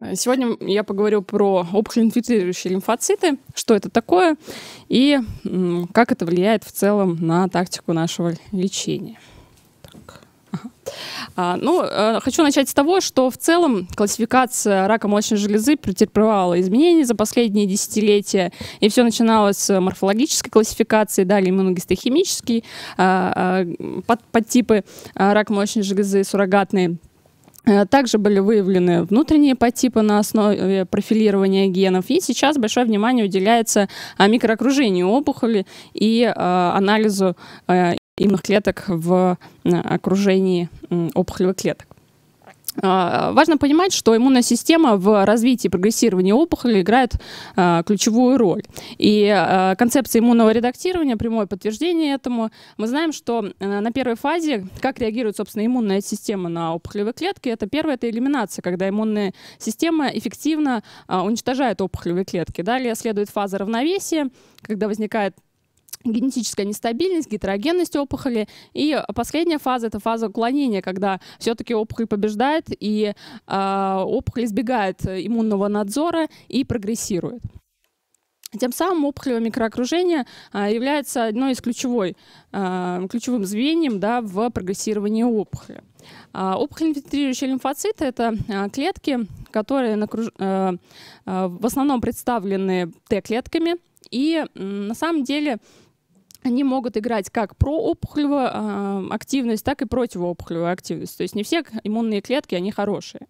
Э, сегодня я поговорю про опухолеинфильтрирующие лимфоциты, что это такое и как это влияет в целом на тактику нашего лечения. А, ну, э, хочу начать с того, что в целом классификация рака молочной железы претерпевала изменения за последние десятилетия, и все начиналось с морфологической классификации, далее иммуногистохимические э, а, э, а, подтипы под а, рака молочной железы, суррогатные – Э, также были выявлены внутренние подтипы на основе профилирования генов. И сейчас большое внимание уделяется а, микроокружению опухоли и а, анализу э, иммунных клеток в окружении опухолевых клеток. А, важно понимать, что иммунная система в развитии прогрессирования опухоли играет а, ключевую роль. И а, концепция иммунного редактирования, прямое подтверждение этому, мы знаем, что э, на первой фазе, как реагирует, собственно, иммунная система на опухолевые клетки, это первое, это элиминация, когда иммунная система эффективно уничтожает опухолевые клетки. Далее следует фаза равновесия, когда возникает генетическая нестабильность, гетерогенность опухоли. И последняя фаза — это фаза уклонения, когда все-таки опухоль побеждает, и э, опухоль избегает иммунного надзора и прогрессирует. Тем самым опухолевое микроокружение а, является одной из ключевой, а, ключевым звеньем да, в прогрессировании опухоли. Опухоль инфильтрирующие лимфоциты – это клетки, которые в основном представлены Т-клетками, и на самом деле они могут играть как проопухолевую э, а, активность, так и противоопухолевую активность. То есть не все иммунные клетки, они хорошие.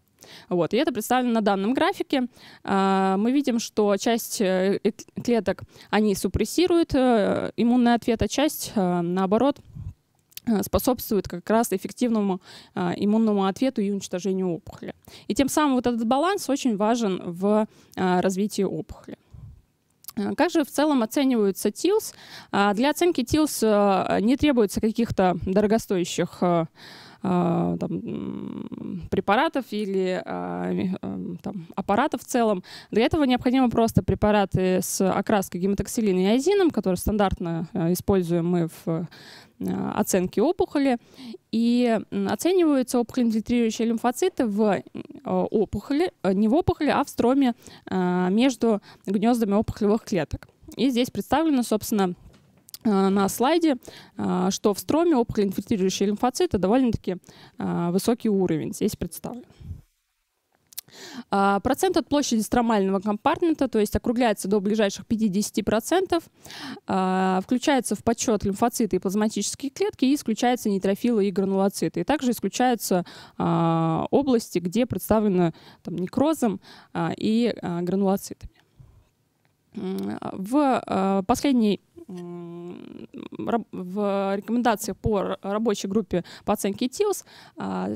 Вот. И это представлено на данном графике. А, мы видим, что часть э, э, клеток, они супрессируют э, иммунный ответ, а часть, наоборот, способствует как раз эффективному э, иммунному ответу и уничтожению опухоли. И тем самым вот этот баланс очень важен в э, развитии опухоли. Э, как же в целом оцениваются TILS? А, для оценки TILS э, не требуется каких-то дорогостоящих э, а, там, препаратов или а, эм, там, аппаратов в целом. Для этого необходимы просто препараты с окраской гематоксилина и азином, которые стандартно э, используем мы в э, оценке опухоли. И оцениваются опухоль-инфильтрирующие лимфоциты в э, опухоли, не в опухоли, а в строме между гнездами опухолевых клеток. И здесь представлено, собственно, Э, на слайде, э, что в строме опухоль инфильтрирующие лимфоциты довольно-таки э, высокий уровень здесь представлен. Процент от площади стромального компартмента, то есть округляется до ближайших 50%, включается в подсчет лимфоциты и плазматические клетки и исключаются нейтрофилы и гранулоциты. И также исключаются области, где представлены там, некрозом и гранулоцитами. В последней в рекомендации по рабочей группе по оценке ТИОС а,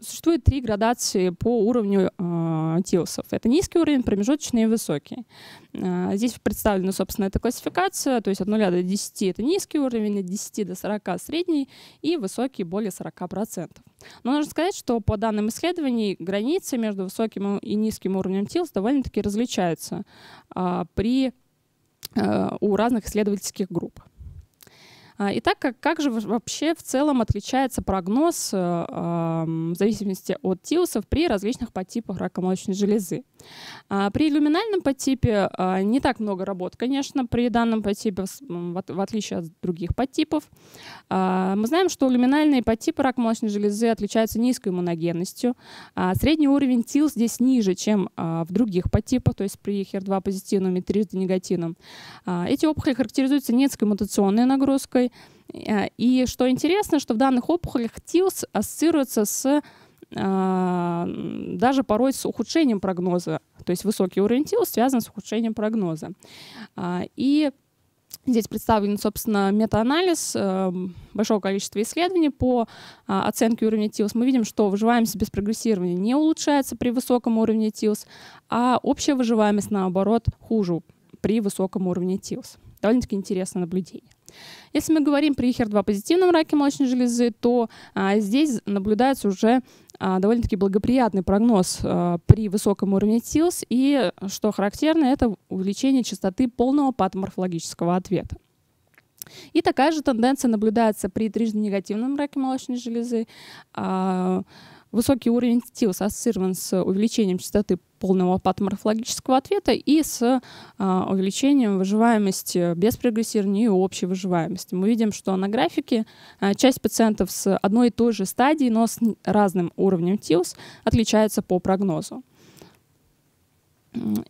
существует три градации по уровню а, ТИОСов. Это низкий уровень, промежуточный и высокий. А, здесь представлена, собственно, эта классификация, то есть от 0 до 10 — это низкий уровень, от 10 до 40 — средний, и высокий — более 40%. Но нужно сказать, что по данным исследований границы между высоким и низким уровнем ТИЛС довольно-таки различаются. При Э, у разных исследовательских групп. А, итак, как, как же вообще в целом отличается прогноз э, в зависимости от ТИУСов при различных подтипах рака молочной железы? А, при люминальном подтипе а, не так много работ, конечно, при данном подтипе, в отличие от других подтипов. А, мы знаем, что люминальные подтипы рака молочной железы отличаются низкой иммуногенностью. Средний уровень ТИЛ здесь ниже, чем в других подтипах, то есть при HER2 позитивном и трижды негативном. Эти опухоли характеризуются низкой мутационной нагрузкой. И что интересно, что в данных опухолях ТИЛС ассоциируется с даже порой с ухудшением прогноза. То есть высокий уровень тел связан с ухудшением прогноза. А, и Здесь представлен, собственно, метаанализ э, большого количества исследований по а, оценке уровня ТИЛС. Мы видим, что выживаемость без прогрессирования не улучшается при высоком уровне ТИЛС, а общая выживаемость, наоборот, хуже при высоком уровне ТИЛС. Довольно-таки интересное наблюдение. Если мы говорим при HER2 позитивном раке молочной железы, то а, здесь наблюдается уже а, довольно-таки благоприятный прогноз а, при высоком уровне ТИЛС, и, что характерно, это увеличение частоты полного патоморфологического ответа. И такая же тенденция наблюдается при трижды негативном раке молочной железы. А, высокий уровень ТИЛС ассоциирован с увеличением частоты полного патоморфологического ответа и с а, увеличением выживаемости без прогрессирования и общей выживаемости. Мы видим, что на графике а, часть пациентов с одной и той же стадией, но с разным уровнем ТИУС отличается по прогнозу.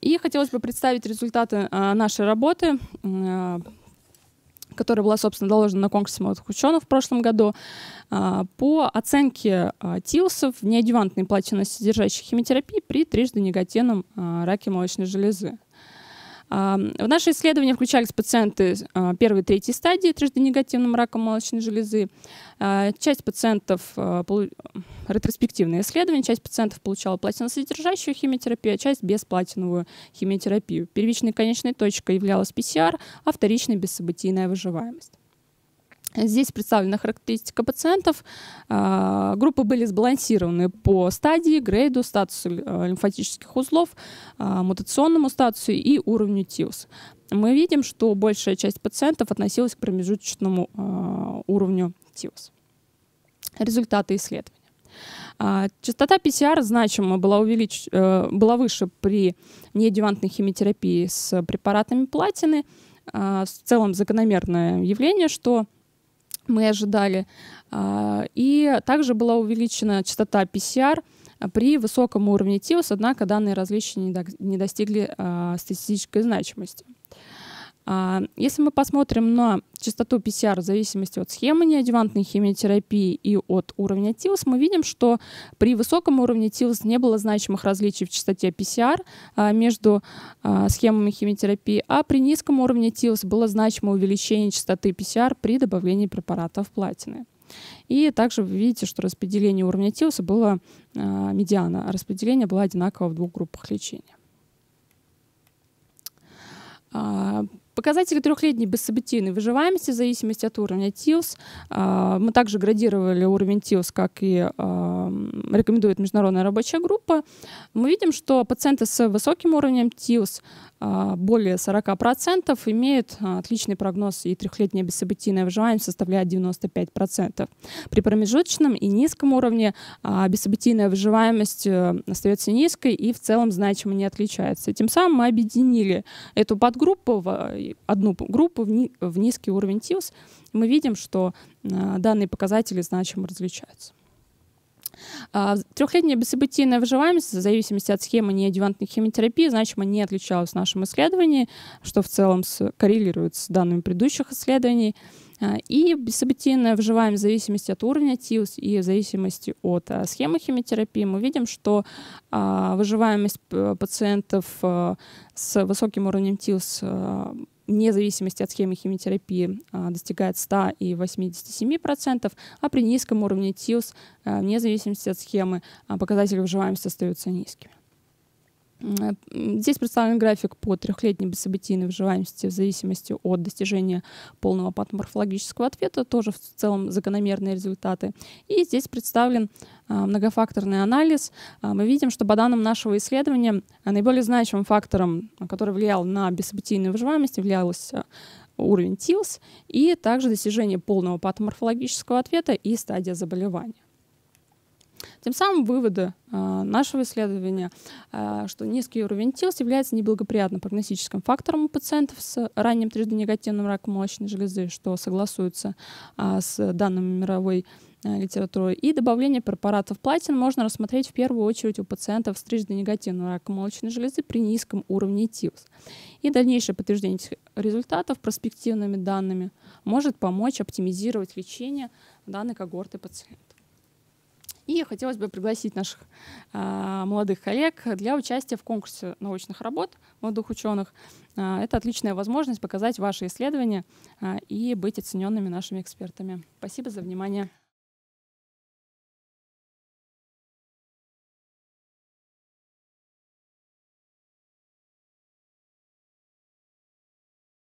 И хотелось бы представить результаты а, нашей работы. А, которая была, собственно, доложена на конкурсе молодых ученых в прошлом году, а, по оценке а, ТИЛСов неодевантной плаченности содержащей химиотерапии при трижды негативном а, раке молочной железы. В наше исследование включались пациенты а, первой и третьей стадии трижденегативным раком молочной железы. А, часть пациентов, а, ретроспективное исследование, часть пациентов получала платиносодержащую химиотерапию, а часть бесплатиновую химиотерапию. Первичной конечной точкой являлась PCR, а вторичной бессобытийная выживаемость. Здесь представлена характеристика пациентов. А, группы были сбалансированы по стадии, грейду, статусу э, лимфатических узлов, а, мутационному статусу и уровню ТИУС. Мы видим, что большая часть пациентов относилась к промежуточному а, уровню ТИУС. Результаты исследования. Частота PCR значимо была, увелич... Э, была выше при неодевантной химиотерапии с препаратами платины. В целом закономерное явление, что мы ожидали. А, и также была увеличена частота PCR при высоком уровне ТИОС, однако данные различия не достигли а, статистической значимости. А, если мы посмотрим на частоту PCR в зависимости от схемы неодевантной химиотерапии и от уровня ТИЛС, мы видим, что при высоком уровне ТИЛС не было значимых различий в частоте PCR а, между а, схемами химиотерапии, а при низком уровне ТИЛС было значимое увеличение частоты PCR при добавлении препаратов платины. И также вы видите, что распределение уровня ТИЛСа было медиана, а распределение было одинаково в двух группах лечения. Показатели трехлетней бессобытийной выживаемости в зависимости от уровня ТИОС. А, мы также градировали уровень ТИОС, как и а, рекомендует международная рабочая группа, мы видим, что пациенты с высоким уровнем ТИУС а, более 40% имеют а, отличный прогноз, и трехлетняя бессобытийная выживаемость составляет 95%. При промежуточном и низком уровне а, бессобытийная выживаемость э, остается низкой и в целом значимо не отличается. Тем самым мы объединили эту подгруппу, в э, одну группу в низкий уровень ТИУС. Мы видим, что данные показатели значимо различаются. А, Трехлетняя бессобытийная выживаемость в зависимости от схемы неодевантной химиотерапии значимо не отличалась в нашем исследовании, что в целом коррелирует с данными предыдущих исследований. А, и бессобытийная выживаемость в зависимости от уровня ТИУС и в зависимости от а, схемы химиотерапии мы видим, что выживаемость э, пациентов э, с высоким уровнем ТИУС э, вне зависимости от схемы химиотерапии а, достигает 100 и 87%, процентов, а при низком уровне ТИУС, а, вне зависимости от схемы, а, показатели выживаемости остаются низкими. Здесь представлен график по трехлетней бессобытийной выживаемости в зависимости от достижения полного патоморфологического ответа, тоже в целом закономерные результаты. И здесь представлен а, многофакторный анализ. А, мы видим, что по данным нашего исследования а, наиболее значимым фактором, который влиял на бессобытийную выживаемость, являлось уровень ТИЛС и также достижение полного патоморфологического ответа и стадия заболевания. Тем самым выводы а, нашего исследования, а, что низкий уровень ТИЛС является неблагоприятным прогностическим фактором у пациентов с ранним трижды-негативным раком молочной железы, что согласуется а, с данными мировой литературы. И добавление препаратов платин можно рассмотреть в первую очередь у пациентов с трижды-негативным раком молочной железы при низком уровне ТИВС. И дальнейшее подтверждение этих результатов проспективными данными может помочь оптимизировать лечение данной когорты пациентов. И хотелось бы пригласить наших а, молодых коллег для участия в конкурсе научных работ молодых ученых. А, это отличная возможность показать ваши исследования а, и быть оцененными нашими экспертами. Спасибо за внимание.